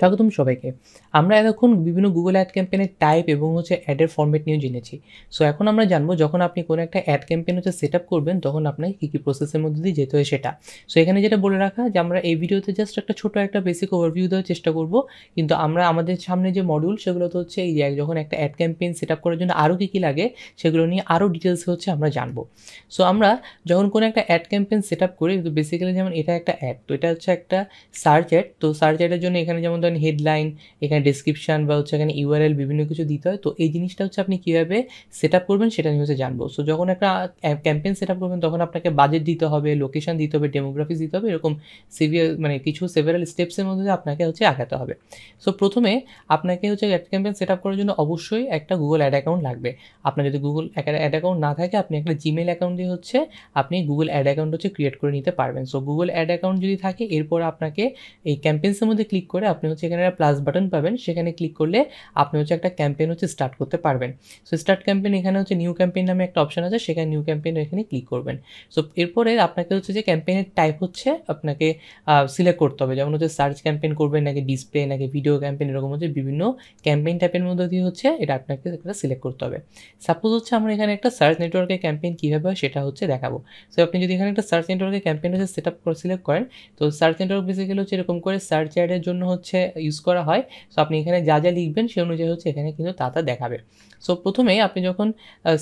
স্বাগতম সবাইকে আমরা এতক্ষণ বিভিন্ন গুগল অ্যাড ক্যাম্পেনের টাইপ এবং হচ্ছে অ্যাডের ফর্মেট নিয়ে জেনেছি সো এখন আমরা জানবো যখন আপনি কোনো একটা অ্যাড ক্যাম্পেন হচ্ছে সেট আপ করবেন তখন আপনাকে কী কী প্রসেসের মধ্যে দিয়ে যেতে হয় সেটা সো এখানে যেটা বলে রাখা যে আমরা এই ভিডিওতে জাস্ট একটা ছোটো একটা বেসিক ওভারভিউ দেওয়ার চেষ্টা করব কিন্তু আমরা আমাদের সামনে যে মডিউল সেগুলো তো হচ্ছে এই যখন একটা অ্যাড ক্যাম্পেন সেট আপ করার জন্য আরও কী কী লাগে সেগুলো নিয়ে আরও ডিটেলস হচ্ছে আমরা জানবো সো আমরা যখন কোনো একটা অ্যাড ক্যাম্পেন সেট আপ করি বেসিক্যালি যেমন এটা একটা অ্যাড তো এটা হচ্ছে একটা সার্চ অ্যাড তো সার্চ অ্যাডের জন্য এখানে যেমন মতন হেডলাইন এখানে ডিসক্রিপশান বা হচ্ছে এখানে ইউআরএল বিভিন্ন কিছু দিতে হয় তো এই জিনিসটা হচ্ছে আপনি কীভাবে সেট আপ করবেন সেটা নিয়ে হচ্ছে জানবো সো যখন একটা ক্যাম্পেন সেট আপ করবেন তখন আপনাকে বাজেট দিতে হবে লোকেশান দিতে হবে ডেমোগ্রাফিক্স দিতে হবে এরকম সিভিয়ার মানে কিছু সেভারেল স্টেপসের মধ্যে আপনাকে হচ্ছে আগাতে হবে সো প্রথমে আপনাকে হচ্ছে একটা ক্যাম্পেন সেট আপ করার জন্য অবশ্যই একটা গুগল অ্যাড অ্যাকাউন্ট লাগবে আপনার যদি গুগল অ্যাড অ্যাকাউন্ট না থাকে আপনি একটা জিমেল অ্যাকাউন্ট দিয়ে হচ্ছে আপনি গুগল অ্যাড অ্যাকাউন্ট হচ্ছে ক্রিয়েট করে নিতে পারবেন সো গুগল অ্যাড অ্যাকাউন্ট যদি থাকে এরপর আপনাকে এই ক্যাম্পেন্সের মধ্যে ক্লিক করে আপনি হচ্ছে এখানে প্লাস বাটন পাবেন সেখানে ক্লিক করলে আপনি হচ্ছে একটা ক্যাম্পেইন হচ্ছে স্টার্ট করতে পারবেন সো স্টার্ট ক্যাম্পেইন এখানে হচ্ছে নিউ ক্যাম্পেইন নামে একটা অপশন আছে সেখানে নিউ ক্যাম্পেইন এখানে ক্লিক করবেন সো এরপরে আপনাকে হচ্ছে যে ক্যাম্পেইনের টাইপ হচ্ছে আপনাকে সিলেক্ট করতে হবে যেমন হচ্ছে সার্চ ক্যাম্পেইন করবেন নাকি ডিসপ্লে নাকি ভিডিও ক্যাম্পেইন এরকম হচ্ছে বিভিন্ন ক্যাম্পেইন টাইপের মধ্যে দিয়ে হচ্ছে এটা আপনাকে একটা সিলেক্ট করতে হবে সাপোজ হচ্ছে আমরা এখানে একটা সার্চ নেটওয়ার্কের ক্যাম্পেইন কীভাবে হয় সেটা হচ্ছে দেখাবো সো আপনি যদি এখানে একটা সার্চ নেটওয়ার্কের ক্যাম্পেইন হচ্ছে সেট আপ করে সিলেক্ট করেন তো সার্চ নেটওয়ার্ক বেসিক্যালি হচ্ছে এরকম করে সার্চ অ্যাডের জন্য হচ্ছে ইউজ করা হয় সো আপনি এখানে যা যা লিখবেন সে অনুযায়ী হচ্ছে এখানে কিন্তু তা তা দেখাবে সো প্রথমে আপনি যখন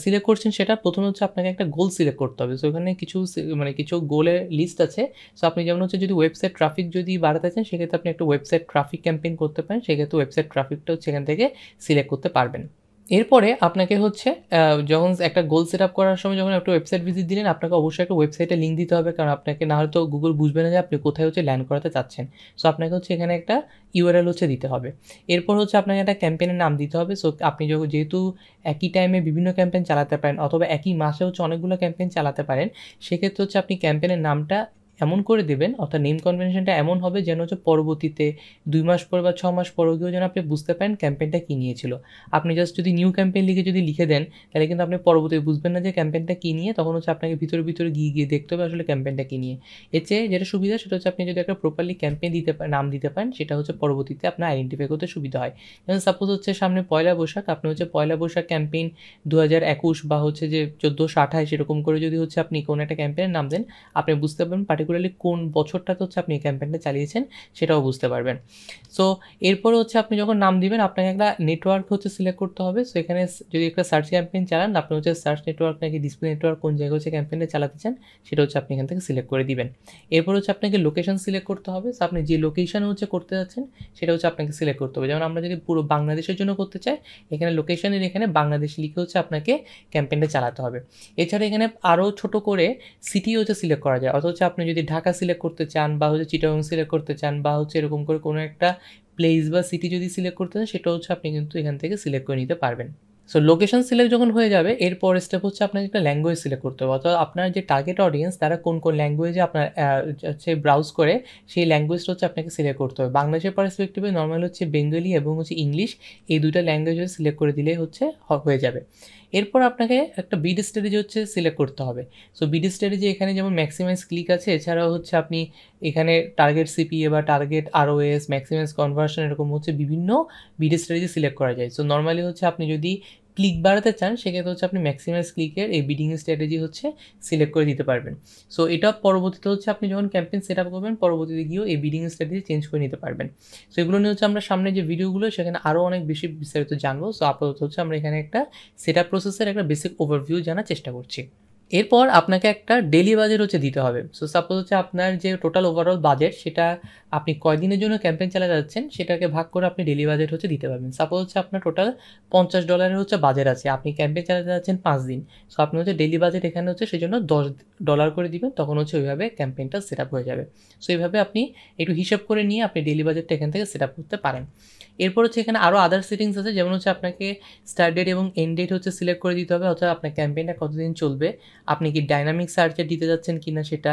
সিলেক্ট করছেন সেটা প্রথমে হচ্ছে আপনাকে একটা গোল সিলেক্ট করতে হবে সো এখানে কিছু মানে কিছু গোলের লিস্ট আছে সো আপনি যেমন হচ্ছে যদি ওয়েবসাইট ট্রাফিক যদি বাড়াতে চান সেক্ষেত্রে আপনি একটা ওয়েবসাইট ট্রাফিক ক্যাম্পেইন করতে পারেন সেক্ষেত্রে ওয়েবসাইট ট্রাফিকটা হচ্ছে এখান থেকে সিলেক্ট করতে পারবেন এরপরে আপনাকে হচ্ছে যখন একটা গোল সেট আপ করার সময় যখন একটা ওয়েবসাইট ভিজিট দিলেন আপনাকে অবশ্যই একটা ওয়েবসাইটে লিঙ্ক দিতে হবে কারণ আপনাকে না হয়তো গুগল বুঝবে না যে আপনি কোথায় হচ্ছে ল্যান্ড করাতে চাচ্ছেন সো আপনাকে হচ্ছে এখানে একটা ইউআরএল হচ্ছে দিতে হবে এরপর হচ্ছে আপনাকে একটা ক্যাম্পেনের নাম দিতে হবে সো আপনি যখন যেহেতু একই টাইমে বিভিন্ন ক্যাম্পেন চালাতে পারেন অথবা একই মাসে হচ্ছে অনেকগুলো ক্যাম্পেন চালাতে পারেন সেক্ষেত্রে হচ্ছে আপনি ক্যাম্পেনের নামটা এমন করে দেবেন অর্থাৎ নেম কনভেনশনটা এমন হবে যেন হচ্ছে পরবর্তীতে দুই মাস পর বা ছ মাস পরও গিয়েও যেন আপনি বুঝতে পারেন ক্যাম্পেনটা কী নিয়েছিল আপনি জাস্ট যদি নিউ ক্যাম্পেন লিখে যদি লিখে দেন তাহলে কিন্তু আপনি পরবর্তীতে বুঝবেন না যে ক্যাম্পেনটা কী নিয়ে তখন হচ্ছে আপনাকে ভিতরে ভিতরে গিয়ে গিয়ে দেখতে হবে আসলে ক্যাম্পেনটা কী নিয়ে এর চেয়ে যেটা সুবিধা সেটা হচ্ছে আপনি যদি একটা প্রপারলি ক্যাম্পেন দিতে নাম দিতে পারেন সেটা হচ্ছে পরবর্তীতে আপনার আইডেন্টিফাই করতে সুবিধা হয় যেমন সাপোজ হচ্ছে সামনে পয়লা বৈশাখ আপনি হচ্ছে পয়লা বৈশাখ ক্যাম্পেন দু হাজার একুশ বা হচ্ছে যে চোদ্দোশো আঠাশ এরকম করে যদি হচ্ছে আপনি কোনো একটা ক্যাম্পেনের নাম দেন আপনি বুঝতে পারবেন পার্টিকুলারলি কোন বছরটাতে হচ্ছে আপনি এই ক্যাম্পেনটা চালিয়েছেন সেটাও বুঝতে পারবেন সো এরপরে হচ্ছে আপনি যখন নাম দিবেন আপনাকে একটা নেটওয়ার্ক হচ্ছে সিলেক্ট করতে হবে সো এখানে যদি একটা সার্চ ক্যাম্পেইন চালান আপনি হচ্ছে সার্চ নেটওয়ার্ক নাকি ডিসপ্লে নেটওয়ার্ক কোন জায়গায় হচ্ছে ক্যাম্পেইনটা চালাতে চান সেটা হচ্ছে আপনি এখান থেকে সিলেক্ট করে দিবেন এরপর হচ্ছে আপনাকে লোকেশন সিলেক্ট করতে হবে সো আপনি যে লোকেশন হচ্ছে করতে যাচ্ছেন সেটা হচ্ছে আপনাকে সিলেক্ট করতে হবে যেমন আমরা যদি পুরো বাংলাদেশের জন্য করতে চাই এখানে লোকেশনের এখানে বাংলাদেশ লিখে হচ্ছে আপনাকে ক্যাম্পেইনটা চালাতে হবে এছাড়া এখানে আরও ছোট করে সিটি হচ্ছে সিলেক্ট করা যায় অথচ আপনি যদি যদি ঢাকা সিলেক্ট করতে চান বা হচ্ছে চিটাগং সিলেক্ট করতে চান বা হচ্ছে এরকম করে কোনো একটা প্লেস বা সিটি যদি সিলেক্ট করতে চান সেটা হচ্ছে আপনি কিন্তু এখান থেকে সিলেক্ট করে নিতে পারবেন সো লোকেশন সিলেক্ট যখন হয়ে যাবে এরপর স্টেপ হচ্ছে আপনাকে একটা ল্যাঙ্গুয়েজ সিলেক্ট করতে হবে অর্থাৎ আপনার যে টার্গেট অডিয়েন্স তারা কোন কোন ল্যাঙ্গুয়েজে আপনার হচ্ছে ব্রাউজ করে সেই ল্যাঙ্গুয়েজটা হচ্ছে আপনাকে সিলেক্ট করতে হবে বাংলাদেশের পার্সপেক্টিভে নর্মাল হচ্ছে বেঙ্গলি এবং হচ্ছে ইংলিশ এই দুটা ল্যাঙ্গুয়েজ সিলেক্ট করে দিলেই হচ্ছে হয়ে যাবে এরপর আপনাকে একটা বিড স্ট্র্যাটেজি হচ্ছে সিলেক্ট করতে হবে সো বিড স্ট্র্যাটেজি এখানে যেমন ম্যাক্সিমাইজ ক্লিক আছে এছাড়াও হচ্ছে আপনি এখানে টার্গেট সিপিএ বা টার্গেট আরওএস ম্যাক্সিমাইজ কনভার্সন এরকম হচ্ছে বিভিন্ন বিড স্ট্র্যাটেজি সিলেক্ট করা যায় সো নর্মালি হচ্ছে আপনি যদি ক্লিক বাড়াতে চান সেক্ষেত্রে হচ্ছে আপনি ম্যাক্সিমাইজ ক্লিকের এই বিডিং স্ট্র্যাটেজি হচ্ছে সিলেক্ট করে দিতে পারবেন সো এটা পরবর্তীতে হচ্ছে আপনি যখন ক্যাম্পেইন সেট আপ করবেন পরবর্তীতে গিয়েও এই বিডিং স্ট্র্যাটেজি চেঞ্জ করে নিতে পারবেন সো এগুলো নিয়ে হচ্ছে আমরা সামনে যে ভিডিওগুলো সেখানে আরও অনেক বেশি বিস্তারিত জানবো সো আপাতত হচ্ছে আমরা এখানে একটা সেট আপ প্রসেসের একটা বেসিক ওভারভিউ জানার চেষ্টা করছি এরপর আপনাকে একটা ডেলি বাজেট হচ্ছে দিতে হবে সো সাপোজ হচ্ছে আপনার যে টোটাল ওভারঅল বাজেট সেটা আপনি কয়দিনের জন্য ক্যাম্পেইন চালাতে যাচ্ছেন সেটাকে ভাগ করে আপনি ডেলি বাজেট হচ্ছে দিতে পারবেন সাপোজ হচ্ছে আপনার টোটাল পঞ্চাশ ডলারের হচ্ছে বাজেট আছে আপনি ক্যাম্পেইন চালাতে যাচ্ছেন পাঁচ দিন সো আপনি হচ্ছে ডেলি বাজেট এখানে হচ্ছে সেই জন্য দশ ডলার করে দিবেন তখন হচ্ছে ওইভাবে ক্যাম্পেইনটা সেট আপ হয়ে যাবে সো এইভাবে আপনি একটু হিসাব করে নিয়ে আপনি ডেলি বাজেটটা এখান থেকে সেট আপ করতে পারেন এরপর হচ্ছে এখানে আরও আদার সেটিংস আছে যেমন হচ্ছে আপনাকে স্টার্ট ডেট এবং এন্ড ডেট হচ্ছে সিলেক্ট করে দিতে হবে অর্থাৎ আপনার ক্যাম্পেইনটা কতদিন চলবে আপনি কি ডাইনামিক সার্চে দিতে যাচ্ছেন কি না সেটা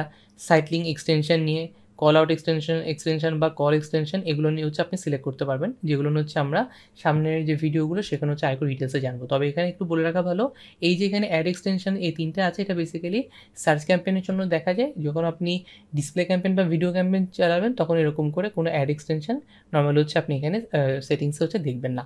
সাইক্লিং এক্সটেনশন নিয়ে কল আউট এক্সটেনশন এক্সটেনশন বা কল এক্সটেনশন এগুলো নিয়ে হচ্ছে আপনি সিলেক্ট করতে পারবেন যেগুলো হচ্ছে আমরা সামনের যে ভিডিওগুলো সেখানে হচ্ছে আয়কর ডিটেলসে জানবো তবে এখানে একটু বলে রাখা ভালো এই যে এখানে অ্যাড এক্সটেনশন এই তিনটা আছে এটা বেসিক্যালি সার্চ ক্যাম্পেনের জন্য দেখা যায় যখন আপনি ডিসপ্লে ক্যাম্পেন বা ভিডিও ক্যাম্পেন চালাবেন তখন এরকম করে কোনো অ্যাড এক্সটেনশন নর্মাল হচ্ছে আপনি এখানে সেটিংসে হচ্ছে দেখবেন না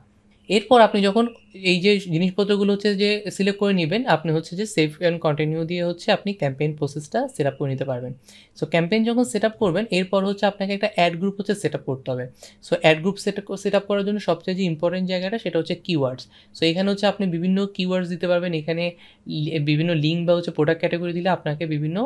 এরপর আপনি যখন এই যে জিনিসপত্রগুলো হচ্ছে যে সিলেক্ট করে নেবেন আপনি হচ্ছে যে সেফ অ্যান্ড কন্টিনিউ দিয়ে হচ্ছে আপনি ক্যাম্পেইন প্রসেসটা সেট আপ করে নিতে পারবেন সো ক্যাম্পেইন যখন সেট আপ করবেন এরপর হচ্ছে আপনাকে একটা অ্যাড গ্রুপ হচ্ছে সেট আপ করতে হবে so ad group set set up করার জন্য সবচেয়ে যে ইম্পর্টেন্ট জায়গাটা সেটা হচ্ছে কিওয়ার্ডস সো এখানে হচ্ছে আপনি বিভিন্ন কিওয়ার্ডস দিতে পারবেন এখানে বিভিন্ন লিঙ্ক বা হচ্ছে প্রোডাক্ট ক্যাটাগরি দিলে আপনাকে বিভিন্ন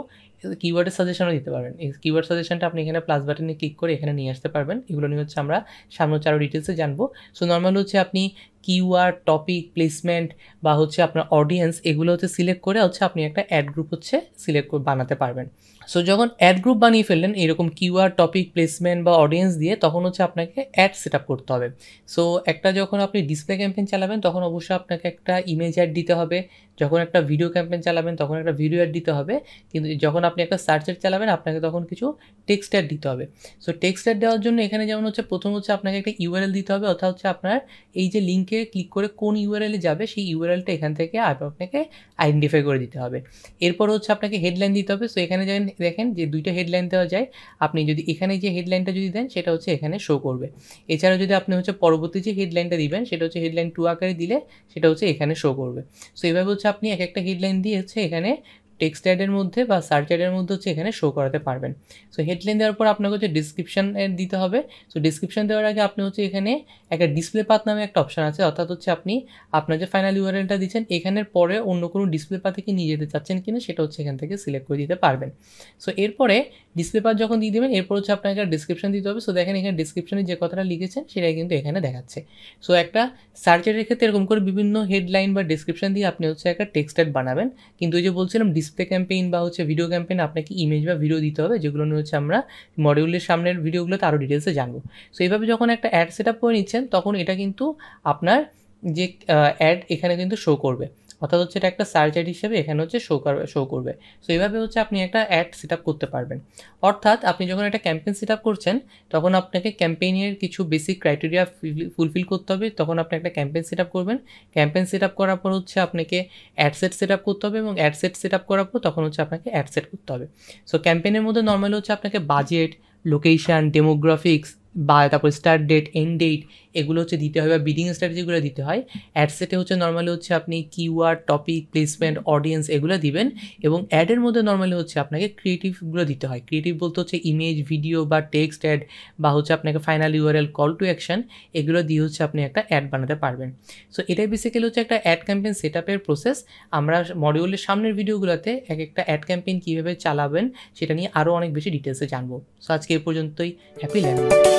কিওয়ার্ডের সাজেশনও দিতে পারেন এই কিওয়ার্ড সাজেশনটা আপনি এখানে প্লাস বাটনে ক্লিক করে এখানে নিয়ে আসতে পারবেন এগুলো নিয়ে হচ্ছে আমরা সামনে হচ্ছে আরও ডিটেলসে জানবো সো নর্মাল হচ্ছে আপনি কিওয়ার টপিক প্লেসমেন্ট বা হচ্ছে আপনার অডিয়েন্স এগুলো হচ্ছে সিলেক্ট করে হচ্ছে আপনি একটা অ্যাড গ্রুপ হচ্ছে সিলেক্ট বানাতে পারবেন সো যখন অ্যাড গ্রুপ বানিয়ে ফেললেন এরকম কিউআর টপিক প্লেসমেন্ট বা অডিয়েন্স দিয়ে তখন হচ্ছে আপনাকে অ্যাড সেট আপ করতে হবে সো একটা যখন আপনি ডিসপ্লে ক্যাম্পেন চালাবেন তখন অবশ্যই আপনাকে একটা ইমেজ অ্যাড দিতে হবে যখন একটা ভিডিও ক্যাম্পেন চালাবেন তখন একটা ভিডিও অ্যাড দিতে হবে কিন্তু যখন আপনি একটা সার্চ অ্যাড চালাবেন আপনাকে তখন কিছু টেক্সট অ্যাড দিতে হবে সো টেক্সট অ্যাড দেওয়ার জন্য এখানে যেমন হচ্ছে প্রথম হচ্ছে আপনাকে একটা ইউআরএল দিতে হবে অর্থাৎ হচ্ছে আপনার এই যে লিঙ্কে ক্লিক করে কোন ইউআরএলে যাবে সেই ইউআরএলটা এখান থেকে আপনাকে আইডেন্টিফাই করে দিতে হবে এরপর হচ্ছে আপনাকে হেডলাইন দিতে হবে সো এখানে যেমন দেখেন যে দুইটা হেডলাইন দেওয়া যায় আপনি যদি এখানে যে হেডলাইনটা যদি দেন সেটা হচ্ছে এখানে শো করবে এছাড়াও যদি আপনি হচ্ছে পরবর্তী যে হেডলাইনটা দিবেন সেটা হচ্ছে হেডলাইন টু আকারে দিলে সেটা হচ্ছে এখানে শো করবে সো এভাবে হচ্ছে আপনি এক একটা হেডলাইন দিয়ে হচ্ছে এখানে টেক্সট অ্যাডের মধ্যে বা সার্চ অ্যাডের মধ্যে হচ্ছে এখানে শো করাতে পারবেন সো হেডলাইন দেওয়ার পর আপনাকে হচ্ছে ডিসক্রিপশান দিতে হবে সো ডিসক্রিপশান দেওয়ার আগে আপনি হচ্ছে এখানে একটা ডিসপ্লে পাথ নামে একটা অপশান আছে অর্থাৎ হচ্ছে আপনি আপনার যে ফাইনাল ইউআরএলটা দিচ্ছেন এখানের পরে অন্য কোনো ডিসপ্লে পা কি নিয়ে যেতে চাচ্ছেন কিনা সেটা হচ্ছে এখান থেকে সিলেক্ট করে দিতে পারবেন সো এরপরে ডিসপ্লে পাত যখন দিয়ে দেবেন এরপর হচ্ছে আপনাকে একটা ডিসক্রিপশান দিতে হবে সো দেখেন এখানে ডিসক্রিপশানে যে কথাটা লিখেছেন সেটাই কিন্তু এখানে দেখাচ্ছে সো একটা সার্চের ক্ষেত্রে এরকম করে বিভিন্ন হেডলাইন বা ডিসক্রিপশান দিয়ে আপনি হচ্ছে একটা টেক্সট অ্যাড বানাবেন কিন্তু ওই যে বলছিলাম ডিস ডিসপ্লে ক্যাম্পেইন বা হচ্ছে ভিডিও ক্যাম্পেইন আপনাকে ইমেজ বা ভিডিও দিতে হবে যেগুলো নিয়ে হচ্ছে আমরা মডিউলের সামনের ভিডিওগুলোতে আরও ডিটেলসে জানবো সো এইভাবে যখন একটা অ্যাড সেট আপ করে নিচ্ছেন তখন এটা কিন্তু আপনার যে অ্যাড এখানে কিন্তু শো করবে অর্থাৎ হচ্ছে এটা একটা সার্চ অ্যাড হিসেবে এখানে হচ্ছে শো করবে শো করবে সো এইভাবে হচ্ছে আপনি একটা অ্যাড সেট আপ করতে পারবেন অর্থাৎ আপনি যখন একটা ক্যাম্পেইন সেট করছেন তখন আপনাকে ক্যাম্পেইনের কিছু বেসিক ক্রাইটেরিয়া ফুলফিল করতে হবে তখন আপনি একটা ক্যাম্পেইন সেট করবেন ক্যাম্পেইন সেট করার পর হচ্ছে আপনাকে অ্যাড সেট সেট আপ করতে হবে এবং অ্যাড সেট সেট আপ করার পর তখন হচ্ছে আপনাকে অ্যাড সেট করতে হবে সো ক্যাম্পেইনের মধ্যে নর্মাল হচ্ছে আপনাকে বাজেট লোকেশান ডেমোগ্রাফিক্স বা তারপর স্টার্ট ডেট এন্ড ডেট এগুলো হচ্ছে দিতে হয় বা বিডিং স্ট্র্যাটেজিগুলো দিতে হয় অ্যাডসেটে হচ্ছে নর্মালি হচ্ছে আপনি কিওয়ার্ড টপিক প্লেসমেন্ট অডিয়েন্স এগুলো দিবেন এবং অ্যাডের মধ্যে নর্মালি হচ্ছে আপনাকে ক্রিয়েটিভগুলো দিতে হয় ক্রিয়েটিভ বলতে হচ্ছে ইমেজ ভিডিও বা টেক্সট অ্যাড বা হচ্ছে আপনাকে final URL call to action এগুলো দিয়ে হচ্ছে আপনি একটা অ্যাড বানাতে পারবেন সো এটাই বেসিক্যালি হচ্ছে একটা অ্যাড ক্যাম্পেইন সেট আপের প্রসেস আমরা মডিউলের সামনের ভিডিওগুলোতে এক একটা অ্যাড ক্যাম্পেইন কীভাবে চালাবেন সেটা নিয়ে আরও অনেক বেশি ডিটেলসে জানবো সো আজকে এ পর্যন্তই হ্যাপি ল্যান্ড